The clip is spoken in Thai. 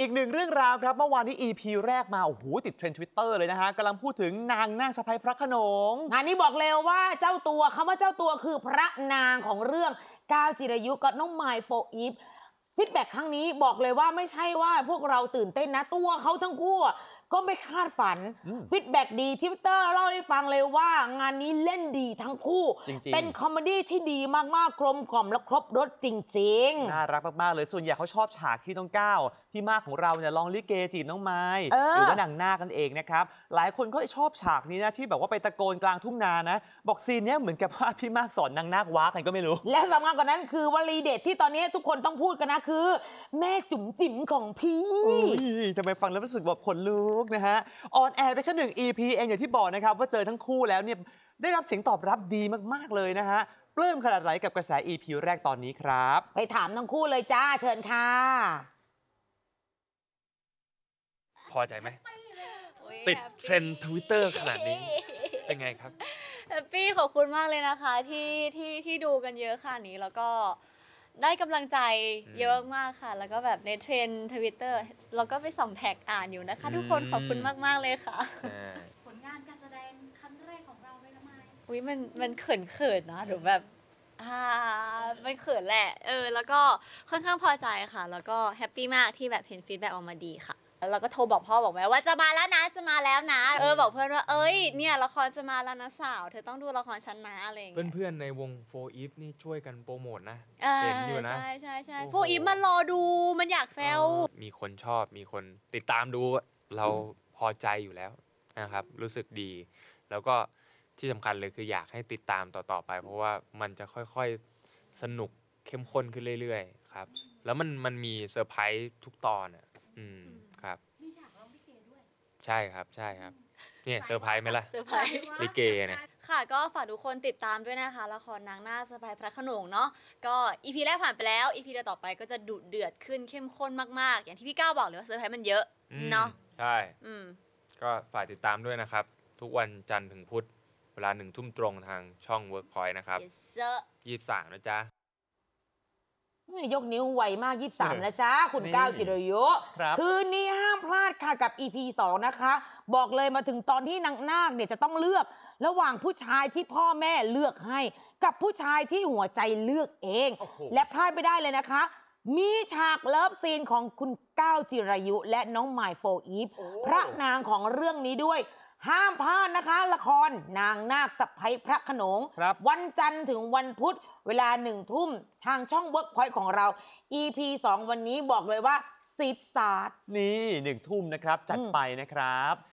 อีกหนึ่งเรื่องราวครับ เมื่อวานนี้ EP แรกมาโอ้โหติดเทรนด์ทวิตเตอร์เลยนะฮะกำลังพูดถึงนางนาคสะพายพระขนงงานนี้บอกเลยว่าเจ้าตัวคำว่าเจ้าตัวคือพระนางของเรื่องก้าวจิรยุกับน้องไมโฟอีฟฟีดแบ็ครั้งนี้บอกเลยว่าไม่ใช่ว่าพวกเราตื่นเต้นนะตัวเขาทั้งคู่ก็ไม่คาดฝันฟีดแบ็ดีทวิตเตอร์เล่าให้ฟังเลยว่างานนี้เล่นดีทั้งคู่เป็นคอมเมดี้ที่ดีมากๆกลมกล่อมและครบรสจริงๆน่ารักมากๆเลยส่วนใหญ่เขาชอบฉากที่ต้องก้าวที่มากของเราเนี่ยลองลิเกจีบน้องไม้หรือว่านางหน้ากันเองนะครับหลายคนก็ชอบฉากนี้นะที่แบบว่าไปตะโกนกลางทุ่งนานะบอกซีนเนี้ยเหมือนกับว่าพี่มากสอนนางนาคว้ากันก็ไม่รู้ และสำคัญกว่านั้นคือวลีเด็ดที่ตอนนี้ทุกคนต้องพูดกันนะคือ แม่จุ๋มจิ๋มของพี่ทำไมฟังแล้วรู้สึกแบบขนลุก๊กนะฮะออนแอร์ไปแค่หนึ่ง EP เองอย่างที่บอกนะครับ ว่าเจอทั้งคู่แล้วเนี่ยได้รับเสียงตอบรับดีมากๆเลยนะฮะปลื้มขนาดไหนกับกระแส EP แรกตอนนี้ครับ ไปถามทั้งคู่เลยจ้าเชิญค่ะพอใจไหมติดเทรนด์ทวิตเตอร์ขนาดนี้ เป็นไงครับแฮปปี้ขอบคุณมากเลยนะคะ ที่ที่ที่ดูกันเยอะค่ะนี้แล้วก็ได้กำลังใจเยอะมากค่ะ แล้วก็แบบในเทรนทวิตเตอร์เราก็ไปส่องแท็กอ่านอยู่นะคะ ทุกคนขอบคุณมากๆเลยค่ะ ผลงานการแสดงครั้งแรกของเราไลยละไมอุ้ยมันมันเขินเขินนะหรือแบบอ่ามันเขินแหละเออแล้วก็ค่อนข้างพอใจค่ะ แล้วก็แฮปปี้มากที่แบบเห็นฟีดแบ็ออกมาดีค่ะเราก็โทรบอกพ่อบอกแม่ว่าจะมาแล้วนะจะมาแล้วนะ เออบอกเพื่อนว่าเอ้ยเนี่ยละครจะมาแล้วนะสาว เธอต้องดูละครชั้นนะอะไรเงี้ยเพื่อนๆในวงโฟอีฟนี่ช่วยกันโปรโมทนะเห็นอยู่นะใช่ใช่ใช่โฟอีฟมันรอดูมันอยากแซวมีคนชอบมีคนติดตามดู เราพอใจอยู่แล้วนะครับ รู้สึกดี แล้วก็ที่สำคัญเลยคืออยากให้ติดตามต่อๆไป เพราะว่ามันจะค่อยๆสนุกเข้มข้นขึ้นเรื่อย ๆครับ แล้วมันมันมีเซอร์ไพรส์ทุกตอนอ่ะอืมครับมีฉากร้องลิเกด้วยใช่ครับใช่ครับเนี่ยเซอร์ไพรส์ไหมล่ะเซอร์ไพรส์ลิเกเนี่ยค่ะ ก็ฝากทุกคนติดตามด้วยนะคะละครนางหน้ารสไพายพระขนงเนาะก็อีพีแรกผ่านไปแล้วอีพีต่อไปก็จะดุเดือดขึ้นเข้มข้นมากๆอย่างที่พี่ก้าวบอกเลยว่าเซอร์ไพรส์มันเยอะเนาะใช่ก็ฝากติดตามด้วยนะครับทุกวันจันทร์ถึงพุธเวลาหนึ่งทุ่มตรงทางช่อง Workpoint นะครับยี่สิบสามนะจ๊ะยกนิ้วไวมาก 23ามนะจ้าคุณก้าวจิรยุ คืนนี้ห้ามพลาดค่ะ กับ EP 2 นะคะ บอกเลยมาถึงตอนที่นางนาคเนี่ยจะต้องเลือกระหว่างผู้ชายที่พ่อแม่เลือกให้กับผู้ชายที่หัวใจเลือกเองอและพลาดไม่ได้เลยนะคะ มีฉากเลิฟซีนของคุณก้าวจิรยุและน้องหมายโฟอีฟพระนางของเรื่องนี้ด้วยห้ามพลาดนะคะละครนางนาคสับไพพระขนงครับวันจันทร์ถึงวันพุธเวลาหนึ่งทุ่มทางช่องเวิร์กพอยต์ของเรา EP 2 วันนี้บอกเลยว่าซีดสา์นี่หนึ่งทุ่มนะครับ จัดไปนะครับ